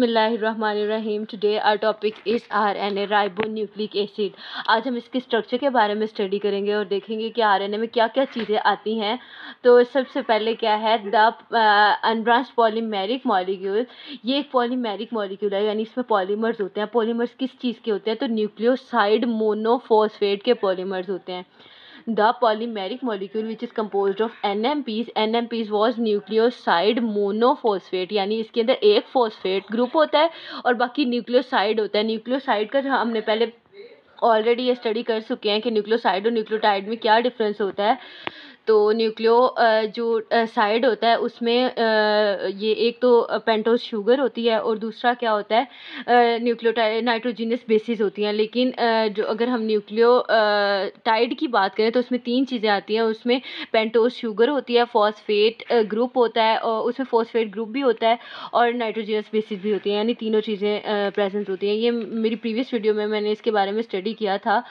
बिसमीम today our topic is R N A ribonucleic acid आज हम इसके स्ट्रक्चर के बारे में स्टडी करेंगे और देखेंगे कि आर एन ए में क्या क्या चीज़ें आती हैं तो सबसे पहले क्या है द अनब्रांच पॉलीमेरिक मॉलिक्यूल ये एक पॉलीमेरिक मॉलिक्यूल है यानी इसमें पॉलीमर्स होते हैं पॉलीमर्स किस चीज़ के होते हैं तो न्यूक्लियोसाइड मोनोफोसफेट के पॉलीमर्स होते हैं the polymeric molecule which is compose of N M Ps N M Ps was nucleoside monophosphate यानी इसके अंदर एक फोस्फेट ग्रुप होता है और बाकी न्यूक्लियोसाइड होता है न्यूक्लियोसाइड का हमने पहले ऑलरेडी ये स्टडी कर चुके हैं कि न्यूक्लियोसाइड और न्यूक्लियोटाइड में क्या डिफरेंस होता है तो न्यूक्लियो जो साइड होता है उसमें ये एक तो पेंटोज शुगर होती है और दूसरा क्या होता है न्यूक्लियोटाइड नाइट्रोजीनियस बेसिस होती हैं लेकिन जो अगर हम न्यूक्लियो टाइड की बात करें तो उसमें तीन चीज़ें आती हैं उसमें पेंटोज शुगर होती है फॉस्फेट ग्रुप होता है और उसमें फॉस्फेट ग्रुप भी होता है और नाइट्रोजीनियस बेसिस भी होती हैं यानी तीनों चीज़ें प्रेजेंट होती हैं ये मेरी प्रीवियस वीडियो में मैंने इसके बारे में स्टडी किया था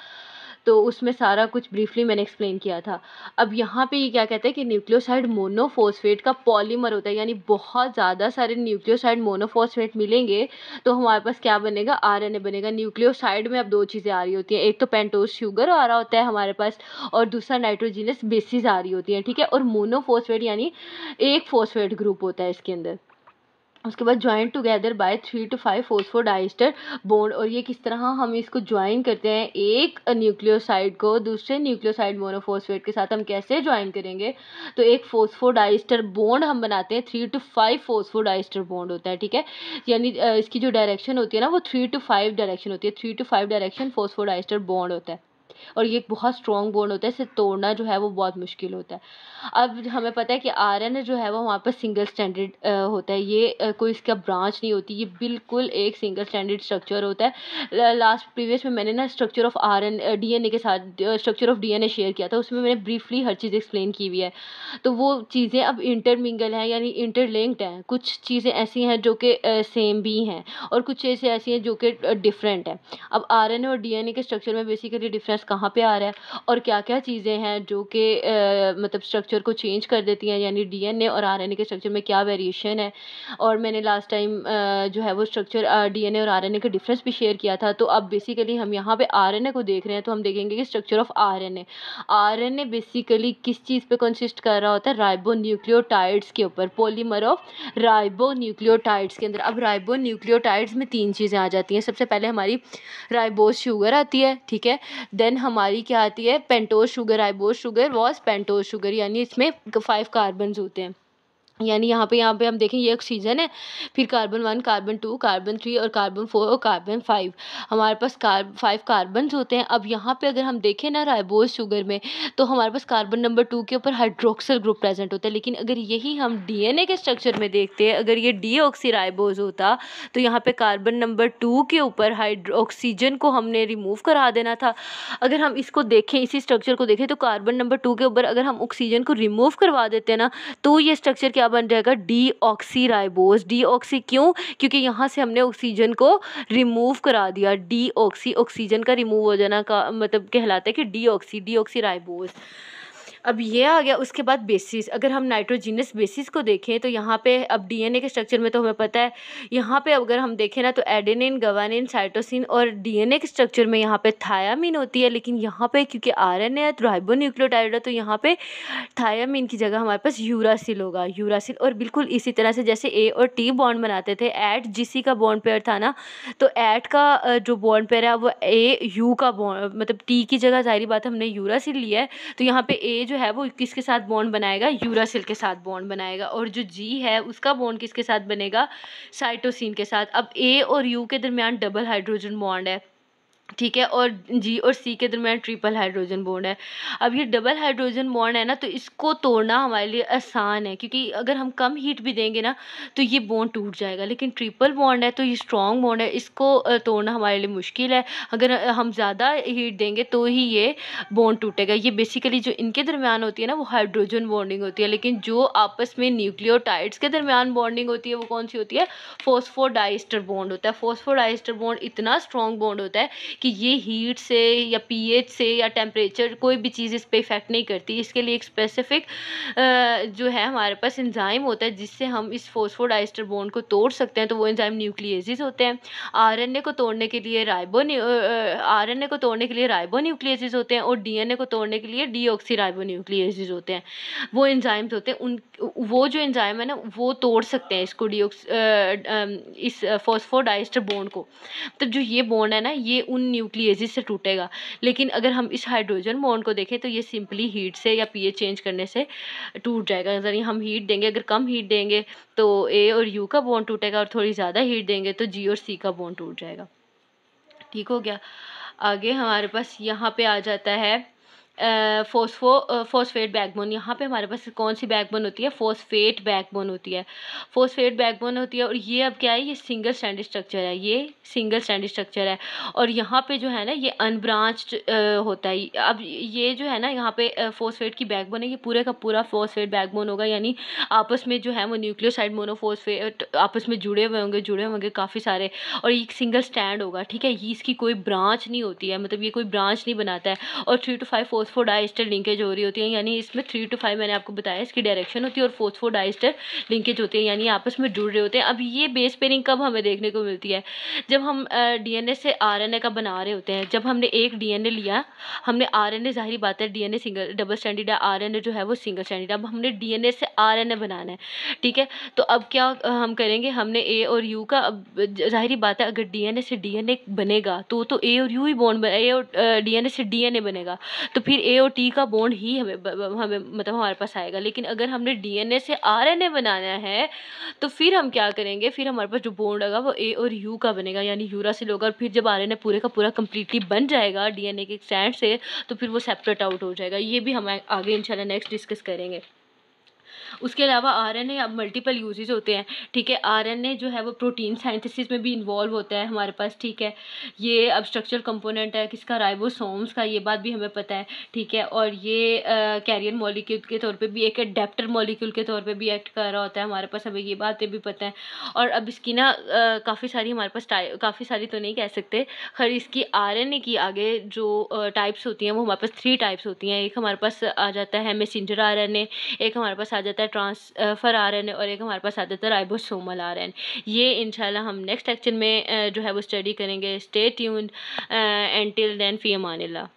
तो उसमें सारा कुछ ब्रीफली मैंने एक्सप्लेन किया था अब यहाँ पे ये क्या कहते हैं कि न्यूक्लियोसाइड मोनोफोस्फेट का पॉलीमर होता है यानी बहुत ज़्यादा सारे न्यूक्लियोसाइड मोनोफोस्फेट मिलेंगे तो हमारे पास क्या बनेगा आर बनेगा न्यूक्लियोसाइड में अब दो चीज़ें आ रही होती हैं एक तो पेंटोस शुगर आ रहा होता है हमारे पास और दूसरा नाइट्रोजीनस बेसिस आ रही होती हैं ठीक है और मोनोफोस्फेट यानी एक फोस्फेट ग्रुप होता है इसके अंदर उसके बाद join together by three two five phosphodiester bond और ये किस तरह हम इसको ज्वाइन करते हैं एक न्यूक्लियोसाइड को दूसरे न्यूक्लियोसाइड मोनोफोस्फेट के साथ हम कैसे ज्वाइन करेंगे तो एक फोस्फो डाइस्टर बोन्ड हम बनाते हैं three two five phosphodiester bond होता है ठीक है यानी इसकी जो डायरेक्शन होती है ना वो थ्री टू फाइव डायरेक्शन होती है three two five direction phosphodiester bond होता है और ये एक बहुत स्ट्रॉन्ग बोन होता है इसे तोड़ना जो है वो बहुत मुश्किल होता है अब हमें पता है कि आर एन जो है वो वहाँ पर सिंगल स्टैंडर्ड होता है ये कोई इसका ब्रांच नहीं होती ये बिल्कुल एक सिंगल स्टैंडर्ड स्ट्रक्चर होता है लास्ट प्रीवियस में मैंने ना structure of R N D N A के साथ structure of D N A share किया था उसमें मैंने ब्रीफली हर चीज़ एक्सप्लेन की हुई है तो वो चीज़ें अब इंटरमिंगल हैं यानी इंटरलिंक्ड हैं कुछ चीज़ें ऐसी हैं जो कि सेम भी हैं और कुछ चीज़ें ऐसी हैं जो कि डिफरेंट हैं अब आर एन ए और डी एन ए के स्ट्रक्चर में बेसिकली डिफरेंस कहाँ पे आ रहा है और क्या क्या चीज़ें हैं जो कि मतलब स्ट्रक्चर को चेंज कर देती हैं यानी डीएनए और आरएनए के स्ट्रक्चर में क्या वेरिएशन है और मैंने लास्ट टाइम जो है वो स्ट्रक्चर डीएनए और आरएनए का डिफरेंस भी शेयर किया था तो अब बेसिकली हम यहाँ पे आरएनए को देख रहे हैं तो हम देखेंगे कि structure of R N basically किस चीज़ पर कंसिस्ट कर रहा होता है राइबो न्यूक्लियोटाइड्स के ऊपर पोलीमर ऑफ राइबो न्यूक्लियोटाइड्स के अंदर अब राइबो न्यूक्लियोटाइड्स में तीन चीज़ें आ जाती हैं सबसे पहले हमारी राइबोस शुगर आती है ठीक है देन हमारी क्या आती है pentose sugar ribose sugar was pentose sugar यानी इसमें फाइव कार्बन होते हैं यानी यहाँ पे यहाँ पे हम देखें ये ऑक्सीजन है फिर carbon one carbon two carbon three और कार्बन फोर और कार्बन फाइव हमारे पास कार्ब फाइव कार्बन होते हैं अब यहाँ पे अगर हम देखें ना राइबोज शुगर में तो हमारे पास कार्बन नंबर टू के ऊपर हाइड्रोक्सल ग्रुप प्रेजेंट होता है लेकिन अगर यही हम डीएनए के स्ट्रक्चर में देखते हैं अगर ये डी होता तो यहाँ पर कार्बन नंबर टू के ऊपर हाइड्रो ऑक्सीजन को हमने रिमूव करा देना था अगर हम इसको देखें इसी स्ट्रक्चर को देखें तो कार्बन नंबर टू के ऊपर अगर हम ऑक्सीजन को रिमूव करवा देते हैं ना तो ये स्ट्रक्चर क्या क्या बन जाएगा डी ऑक्सीराइबोज डी ऑक्सी क्यों क्योंकि यहाँ से हमने ऑक्सीजन को रिमूव करा दिया डी ऑक्सी ऑक्सीजन का रिमूव हो जाना का मतलब कहलाता है कि deoxy deoxyribose अब ये आ गया उसके बाद बेसिस अगर हम नाइट्रोजीनस बेसिस को देखें तो यहाँ पे अब डीएनए के स्ट्रक्चर में तो हमें पता है यहाँ पे अगर हम देखें ना तो एडेनिन गवानिन साइटोसिन और डीएनए के स्ट्रक्चर में यहाँ पे थायामीन होती है लेकिन यहाँ पे क्योंकि आर एन राइबो न्यूक्लियोटाइड है तो यहाँ पर थायामीन की जगह हमारे पास यूरासिल होगा यूरासिल और बिल्कुल इसी तरह से जैसे ए और टी बॉन्ड बनाते थे एट जिसी का बॉन्ड पेयर था ना तो एट का जो बॉन्ड पेयर है वो ए यू का बॉन्ड मतलब टी की जगह जाहरी बात हमने यूरासिल लिया है तो यहाँ पर ए जो है वो किसके साथ बॉन्ड बनाएगा यूरासिल के साथ बॉन्ड बनाएगा और जो जी है उसका बॉन्ड किसके साथ बनेगा साइटोसिन के साथ अब ए और यू के दरमियान डबल हाइड्रोजन बॉन्ड है ठीक है और जी और सी के दरमियान ट्रिपल हाइड्रोजन बॉन्ड है अब ये डबल हाइड्रोजन बॉन्ड है ना तो इसको तोड़ना हमारे लिए आसान है क्योंकि अगर हम कम हीट भी देंगे ना तो ये बॉन्ड टूट जाएगा लेकिन ट्रिपल बॉन्ड है तो ये स्ट्रॉन्ग बॉन्ड है इसको तोड़ना हमारे लिए मुश्किल है अगर हम ज़्यादा हीट देंगे तो ही ये बॉन्ड टूटेगा ये बेसिकली जो इनके दरमियान होती है ना वो हाइड्रोजन बॉन्डिंग होती है लेकिन जो आपस में न्यूक्लियोटाइड्स के दरमियान बॉन्डिंग होती है वो कौन सी होती है फोस्फोडाइस्टर बॉन्ड होता है फोस्फोडाइस्टर बॉन्ड इतना स्ट्रॉन्ग बॉन्ड होता है कि ये हीट से या पीएच से या टेम्परेचर कोई भी चीज़ इस पर इफ़ेक्ट नहीं करती इसके लिए एक स्पेसिफिक जो है हमारे पास इंजाइम होता है जिससे हम इस आइस्टर बोन को तोड़ सकते हैं तो वो इंजाइम न्यूक्लियसिस होते हैं आर को तोड़ने के लिए राइबो आर को तोड़ने के लिए राइबो न्यूक्लियसिस होते हैं और डी को तोड़ने के लिए ऑक्सी राइबो न्यूक्लियसिस होते हैं वो इंजाइम्स होते हैं उन वो जो इंजाइम है ना वो तोड़ सकते हैं इसको डी इस आइस्टर बोन को तो जो ये बोन है ना ये उन न्यूक्लियस से टूटेगा लेकिन अगर हम इस हाइड्रोजन बॉन्ड को देखें तो ये सिंपली हीट से या पीएच चेंज करने से टूट जाएगा यानी हम हीट देंगे अगर कम हीट देंगे तो ए और यू का बॉन्ड टूटेगा और थोड़ी ज़्यादा हीट देंगे तो जी और सी का बॉन्ड टूट जाएगा ठीक हो गया आगे हमारे पास यहाँ पे आ जाता है फोस्फो फोस्फेट बैकबोन यहाँ पे हमारे पास कौन सी बैकबोन होती है फोस्फेट बैकबोन होती है फोस्फेट बैकबोन होती है और ये अब क्या है ये सिंगल स्टैंड स्ट्रक्चर है ये सिंगल स्टैंड स्ट्रक्चर है और यहाँ पे जो है ना ये अनब्रांच्ड होता है अब ये जो है ना यहाँ पे फोस्फेट की बैकबोन है ये पूरे का पूरा फोस्फेट बैकबोन होगा यानी आपस में जो है वो न्यूक्लियोसाइड मोनोफोस्फेट आपस में जुड़े हुए होंगे जुड़े होंगे काफ़ी सारे और एक सिंगल स्टैंड होगा ठीक है ये इसकी कोई ब्रांच नहीं होती है मतलब ये कोई ब्रांच नहीं बनाता है और three two five phosphodiester linkage हो रही होती है यानी इसमें थ्री टू फाइव मैंने आपको बताया इसकी डायरेक्शन होती है और डाइस्टर लिंकेज होती है यानी आपस में जुड़ रहे होते हैं अब ये बेस पेयरिंग कब हमें देखने को मिलती है जब हम डीएनए से आर का बना रहे होते हैं जब हमने एक डी लिया हमने आर एन बात है डी सिंगल डबल स्टैंडर्ड है आर जो है वो सिंगल स्टैंडर्ड अब हमने डी से आर बनाना है ठीक है तो अब क्या हम करेंगे हमने ए और यू का अब जाहिर बात है अगर डी से डी बनेगा तो तो ए और यू ही बॉन्ड ए और डी से डी बनेगा तो फिर फिर ए और टी का बॉन्ड ही हमें हमें मतलब हमारे पास आएगा लेकिन अगर हमने डीएनए से आरएनए बनाना है तो फिर हम क्या करेंगे फिर हमारे पास जो बॉन्ड होगा वो ए और यू का बनेगा यानी यूरा से लोग और फिर जब आर पूरे का पूरा कम्प्लीटली बन जाएगा डी के स्टैंड से तो फिर वो सेपरेट आउट हो जाएगा ये भी हम आगे इनशाला नेक्स्ट डिस्कस करेंगे उसके अलावा आर एन ए अब मल्टीपल यूजेज होते हैं ठीक है आर एन ए जो है वो प्रोटीन साइंथिस में भी इन्वॉल्व होता है हमारे पास ठीक है ये अब स्ट्रक्चरल कंपोनेंट है किसका राइबोसोम्स का ये बात भी हमें पता है ठीक है और ये कैरियर मॉलिक्यूल के तौर पर भी एक अडेप्टर मॉलिक्यूल के तौर पर भी एक्ट कर रहा होता है हमारे पास हमें ये बातें भी पता है और अब इसकी ना काफ़ी सारी हमारे पास काफ़ी सारी तो नहीं कह सकते खर इसकी आर एन ए की आगे जो टाइप्स होती हैं वो हमारे पास थ्री टाइप्स होती हैं एक हमारे पास आ जाता है मैसेंजर आर एन ए एक हमारे पास आ जाता जाता है ट्रांसफर आ रहे हैं और एक हमारे पास आ जाता है राइबोसोमल आ रहे हैं ये इन हम नेक्स्ट लेक्चर में जो है वो स्टडी करेंगे stay tuned and till then फी अमान